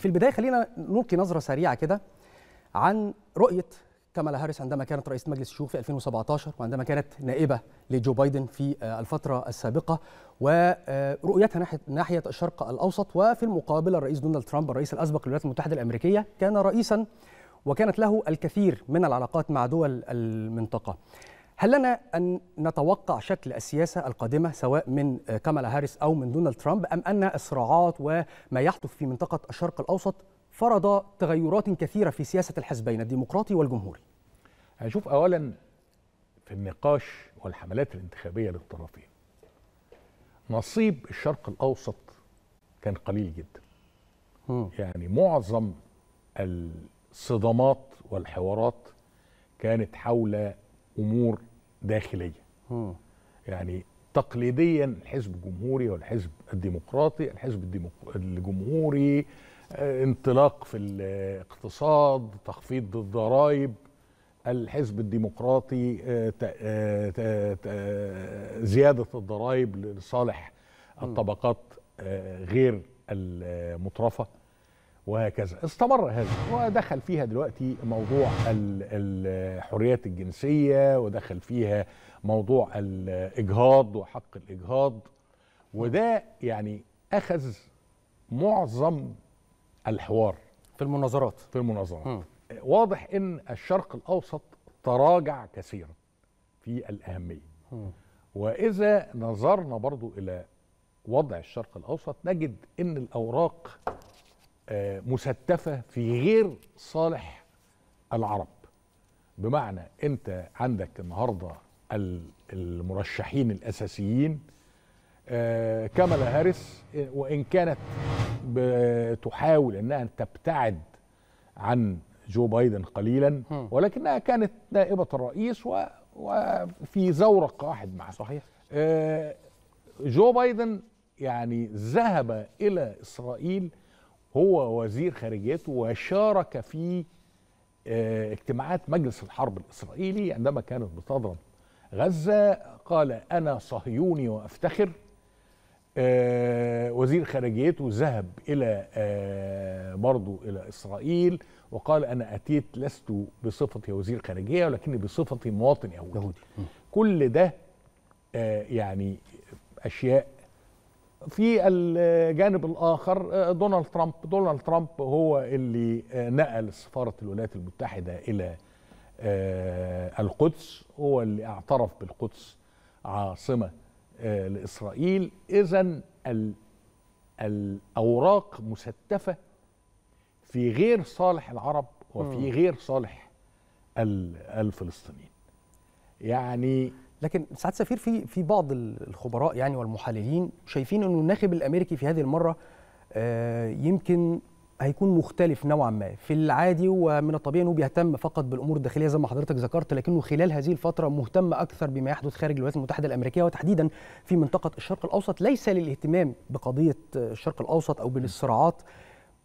في البدايه خلينا نلقي نظره سريعه كده عن رؤيه كامالا هاريس عندما كانت رئيسة مجلس الشيوخ في 2017 وعندما كانت نائبة لجو بايدن في آه، الفترة السابقة ورؤيتها ناحية الشرق الأوسط وفي المقابل الرئيس دونالد ترامب الرئيس الأسبق للولايات المتحدة الأمريكية كان رئيسا وكانت له الكثير من العلاقات مع دول المنطقة هل لنا أن نتوقع شكل السياسة القادمة سواء من كامالا هاريس أو من دونالد ترامب أم أن الصراعات وما يحدث في منطقة الشرق الأوسط فرض تغيرات كثيرة في سياسة الحزبين الديمقراطي والجمهوري هنشوف أولا في النقاش والحملات الانتخابية للطرفين نصيب الشرق الأوسط كان قليل جدا يعني معظم الصدامات والحوارات كانت حول امور داخليه يعني تقليديا الحزب الجمهوري والحزب الديمقراطي الحزب الديمق... الجمهوري آه، انطلاق في الاقتصاد تخفيض الضرائب الحزب الديمقراطي آه، آه، زيادة الضرائب لصالح الطبقات غير المترفة وهكذا استمر هذا ودخل فيها دلوقتي موضوع الحريات الجنسية ودخل فيها موضوع الإجهاض وحق الإجهاض وده يعني أخذ معظم الحوار في المناظرات في المناظرات م. واضح ان الشرق الاوسط تراجع كثيرا في الاهميه م. واذا نظرنا برضو الى وضع الشرق الاوسط نجد ان الاوراق آه، مستفه في غير صالح العرب بمعنى انت عندك النهارده المرشحين الاساسيين آه، كامالا هاريس آه، وان كانت تحاول انها تبتعد عن جو بايدن قليلا ولكنها كانت نائبه الرئيس وفي زورق واحد معاه صحيح جو بايدن يعني ذهب الى اسرائيل هو وزير خارجيته وشارك في آه، اجتماعات مجلس الحرب الإسرائيلي عندما كانت بتضرب غزة قال أنا صهيوني وأفتخر آه، وزير خارجيته ذهب إلى آه، برضو إلى إسرائيل وقال أنا أتيت لست بصفتي وزير خارجية ولكني بصفتي مواطن يهودي كل ده يعني أشياء في الجانب الاخر آه، دونالد ترامب دونالد ترامب هو اللي آه، نقل سفاره الولايات المتحده الى آه، القدس هو اللي اعترف بالقدس عاصمه لاسرائيل اذا الاوراق مستفه في غير صالح العرب وفي غير صالح الفلسطينيين يعني لكن سعاد سفير في في بعض الخبراء يعني والمحللين شايفين انه الناخب الامريكي في هذه المره آه، يمكن هيكون مختلف نوعا ما في العادي ومن الطبيعي انه بيهتم فقط بالامور الداخليه زي ما حضرتك ذكرت لكنه خلال هذه الفتره مهتم اكثر بما يحدث خارج الولايات المتحده الامريكيه وتحديدا في منطقه الشرق الاوسط ليس للاهتمام بقضيه الشرق الاوسط او بالصراعات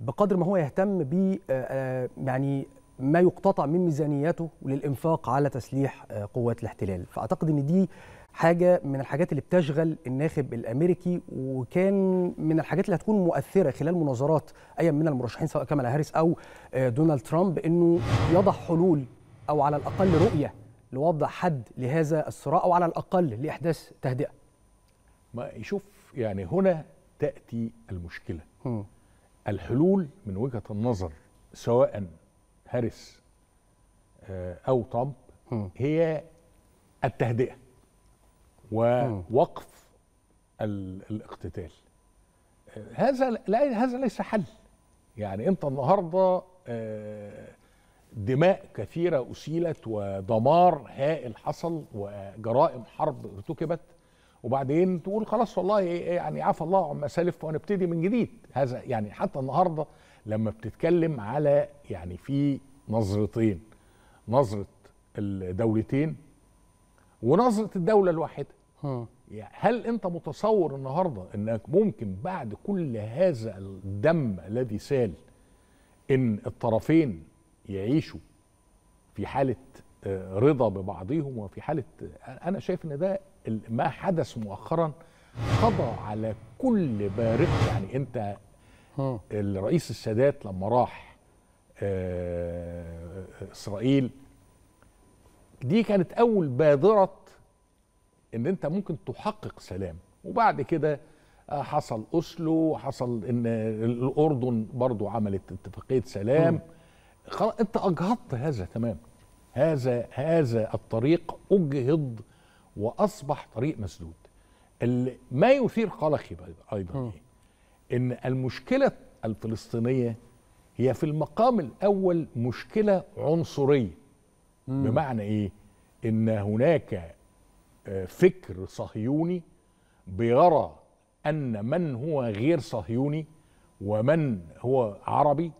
بقدر ما هو يهتم ب آه، آه، يعني ما يقتطع من ميزانيته للإنفاق على تسليح آه، قوات الاحتلال فأعتقد أن دي حاجة من الحاجات اللي بتشغل الناخب الأمريكي وكان من الحاجات اللي هتكون مؤثرة خلال مناظرات أي من المرشحين سواء كامالا هاريس أو آه، دونالد ترامب أنه يضع حلول أو على الأقل رؤية لوضع حد لهذا الصراع أو على الأقل لإحداث تهدئة ما يشوف يعني هنا تأتي المشكلة الحلول من وجهة النظر سواء هاريس آه، او ترامب هي التهدئه ووقف الاقتتال آه، هذا لا هذا ليس حل يعني انت النهارده آه، دماء كثيره اسيلت ودمار هائل حصل وجرائم حرب ارتكبت وبعدين تقول خلاص والله إيه، إيه، يعني عفى الله عما سلف ونبتدي من جديد هذا يعني حتى النهارده لما بتتكلم على يعني في نظرتين نظره الدولتين ونظره الدوله الواحده هل انت متصور النهارده انك ممكن بعد كل هذا الدم الذي سال ان الطرفين يعيشوا في حاله آه، رضا ببعضهم وفي حاله انا شايف ان ده ما حدث مؤخرا قضى على كل بارقه يعني انت الرئيس السادات لما راح آه، اسرائيل دي كانت اول بادره ان انت ممكن تحقق سلام وبعد كده آه، حصل اسلو حصل ان الاردن برضو عملت اتفاقيه سلام خلاص انت اجهضت هذا تمام هذا هذا الطريق اجهض واصبح طريق مسدود ما يثير قلقي ايضا م. ان المشكله الفلسطينيه هي في المقام الاول مشكله عنصريه مم. بمعنى ايه ان هناك آه، فكر صهيوني بيرى ان من هو غير صهيوني ومن هو عربي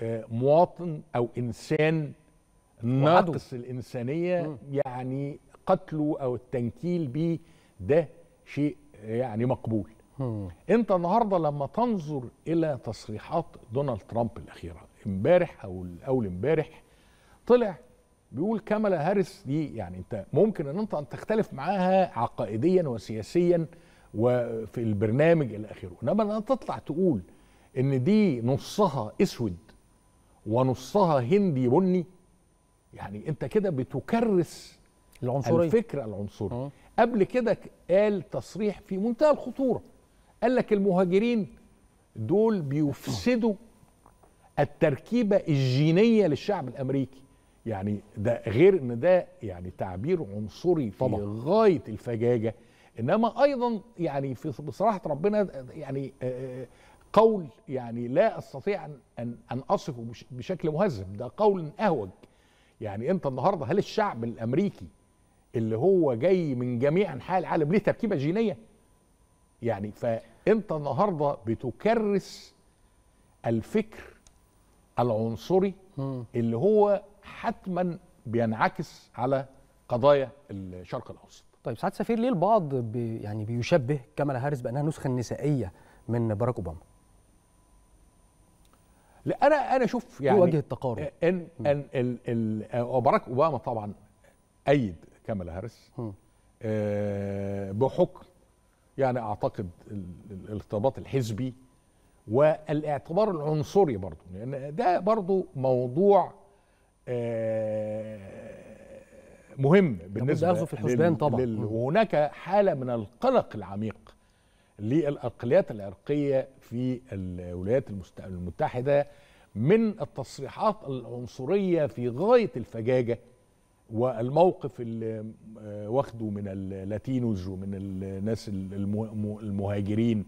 آه، مواطن او انسان ناقص الانسانيه يعني قتله او التنكيل به ده شيء يعني مقبول انت النهارده لما تنظر الى تصريحات دونالد ترامب الاخيره امبارح او اول امبارح طلع بيقول كامالا هاريس دي يعني انت ممكن ان انت ان تختلف معاها عقائديا وسياسيا وفي البرنامج الى اخره انما ان تطلع تقول ان دي نصها اسود ونصها هندي بني يعني انت كده بتكرس العنصريه الفكره العنصريه قبل كده قال تصريح في منتهى الخطوره قال لك المهاجرين دول بيفسدوا التركيبة الجينية للشعب الأمريكي يعني ده غير ان ده يعني تعبير عنصري في طبعا. غايه الفجاجه انما ايضا يعني في بصراحه ربنا يعني قول يعني لا استطيع ان ان اصفه بشكل مهذب ده قول اهوج يعني انت النهارده هل الشعب الامريكي اللي هو جاي من جميع انحاء العالم ليه تركيبه جينيه يعني فانت النهارده بتكرس الفكر العنصري اللي هو حتما بينعكس على قضايا الشرق الاوسط طيب سعاد سفير ليه البعض بي يعني بيشبه كامالا هاريس بانها نسخه نسائيه من باراك اوباما لا انا انا شوف يعني وجه التقارب ان ان ال ال آه، باراك اوباما طبعا ايد كامالا هاريس آه بحكم يعني اعتقد الارتباط الحزبي والاعتبار العنصري برضه لان ده برضه موضوع آه، مهم بالنسبه لأخذ في الحسبان طبعا وهناك حاله من القلق العميق للأقليات العرقية في الولايات المتحدة من التصريحات العنصرية في غاية الفجاجة والموقف اللي آه، واخده من اللاتينوز ومن الناس المهاجرين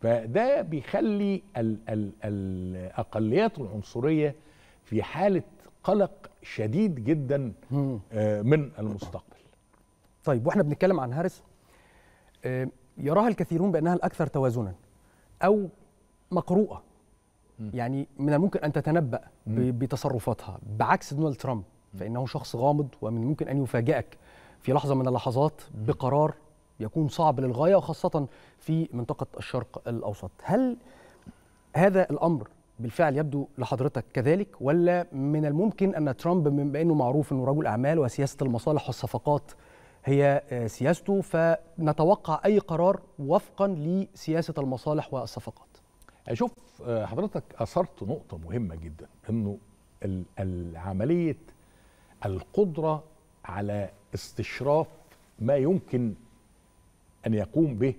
فده بيخلي الاقليات العنصريه في حاله قلق شديد جدا آه، من المستقبل طيب واحنا بنتكلم عن هارس آه، يراها الكثيرون بانها الاكثر توازنا او مقروءه يعني من الممكن ان تتنبا بتصرفاتها بعكس دونالد ترامب فانه شخص غامض ومن ممكن ان يفاجئك في لحظه من اللحظات بقرار يكون صعب للغايه وخاصه في منطقه الشرق الاوسط هل هذا الامر بالفعل يبدو لحضرتك كذلك ولا من الممكن ان ترامب بما انه معروف انه رجل اعمال وسياسه المصالح والصفقات هي آه، سياسته فنتوقع اي قرار وفقا لسياسه المصالح والصفقات اشوف آه، آه، حضرتك اثرت نقطه مهمه جدا انه العمليه القدرة على استشراف ما يمكن أن يقوم به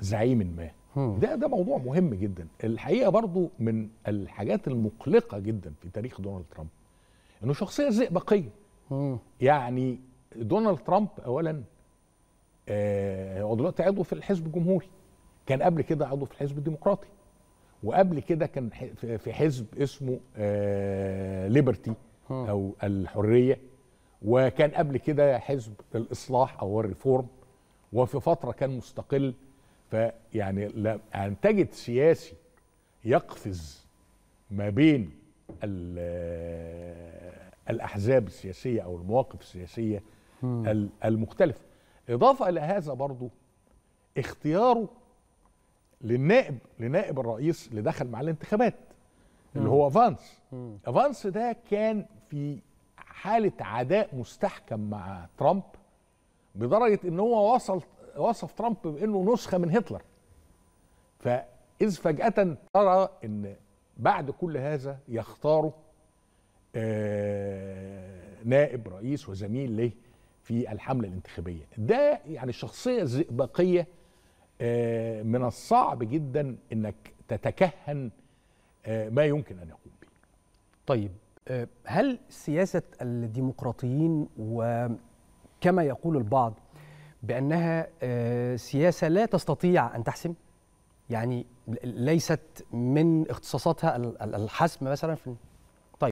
زعيم ما ده ده موضوع مهم جدا الحقيقة برضو من الحاجات المقلقة جدا في تاريخ دونالد ترامب أنه شخصية زئبقية يعني دونالد ترامب أولا آه هو دلوقتي عضو في الحزب الجمهوري كان قبل كده عضو في الحزب الديمقراطي وقبل كده كان في حزب اسمه آه ليبرتي او الحريه وكان قبل كده حزب الاصلاح او الريفورم وفي فتره كان مستقل فيعني ان يعني تجد سياسي يقفز ما بين الاحزاب السياسيه او المواقف السياسيه المختلفه اضافه الى هذا برضو اختياره للنائب لنائب الرئيس اللي دخل مع الانتخابات اللي هو فانس فانس ده كان في حاله عداء مستحكم مع ترامب بدرجه ان هو وصل وصف ترامب بانه نسخه من هتلر فاذ فجاه ترى ان بعد كل هذا يختاروا آه، نائب رئيس وزميل له في الحمله الانتخابيه ده يعني زئبقية الزئبقيه من الصعب جدا انك تتكهن آه، ما يمكن ان يقوم به. طيب آه، هل سياسه الديمقراطيين وكما يقول البعض بانها آه، سياسه لا تستطيع ان تحسم؟ يعني ليست من اختصاصاتها الحسم مثلا في